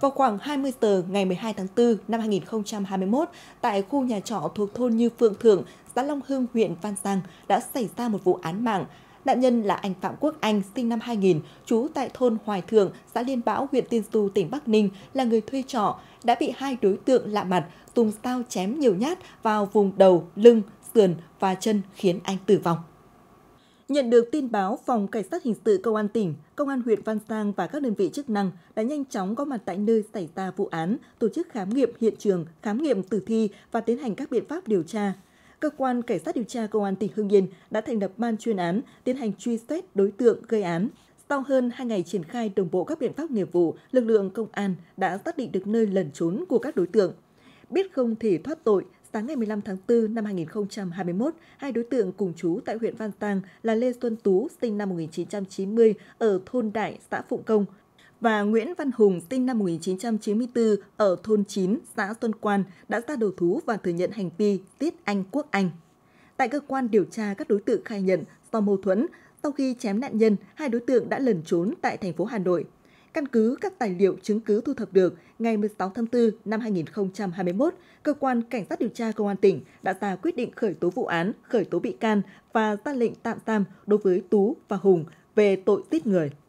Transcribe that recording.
vào khoảng 20 giờ ngày 12 tháng 4 năm 2021 tại khu nhà trọ thuộc thôn Như Phượng Thượng, xã Long Hưng, huyện Văn Giang đã xảy ra một vụ án mạng. Nạn nhân là anh Phạm Quốc Anh, sinh năm 2000, trú tại thôn Hoài Thượng, xã Liên Bão, huyện Tiên Du, tỉnh Bắc Ninh, là người thuê trọ, đã bị hai đối tượng lạ mặt dùng dao chém nhiều nhát vào vùng đầu, lưng, sườn và chân khiến anh tử vong. Nhận được tin báo, Phòng Cảnh sát Hình sự Công an tỉnh, Công an huyện Văn Giang và các đơn vị chức năng đã nhanh chóng có mặt tại nơi xảy ra vụ án, tổ chức khám nghiệm hiện trường, khám nghiệm tử thi và tiến hành các biện pháp điều tra. Cơ quan Cảnh sát điều tra Công an tỉnh Hưng Yên đã thành lập ban chuyên án, tiến hành truy xét đối tượng gây án. Sau hơn 2 ngày triển khai đồng bộ các biện pháp nghiệp vụ, lực lượng công an đã xác định được nơi lẩn trốn của các đối tượng. Biết không thể thoát tội, Sáng ngày 15 tháng 4 năm 2021, hai đối tượng cùng chú tại huyện Văn Tàng là Lê Xuân Tú, sinh năm 1990, ở thôn Đại, xã Phụng Công, và Nguyễn Văn Hùng, sinh năm 1994, ở thôn 9, xã Xuân Quan, đã ra đầu thú và thừa nhận hành vi tiết anh Quốc Anh. Tại cơ quan điều tra, các đối tượng khai nhận do mâu thuẫn, sau khi chém nạn nhân, hai đối tượng đã lẩn trốn tại thành phố Hà Nội Căn cứ các tài liệu chứng cứ thu thập được, ngày 16 tháng 4 năm 2021, cơ quan cảnh sát điều tra công an tỉnh đã ra quyết định khởi tố vụ án, khởi tố bị can và ra lệnh tạm giam đối với Tú và Hùng về tội giết người.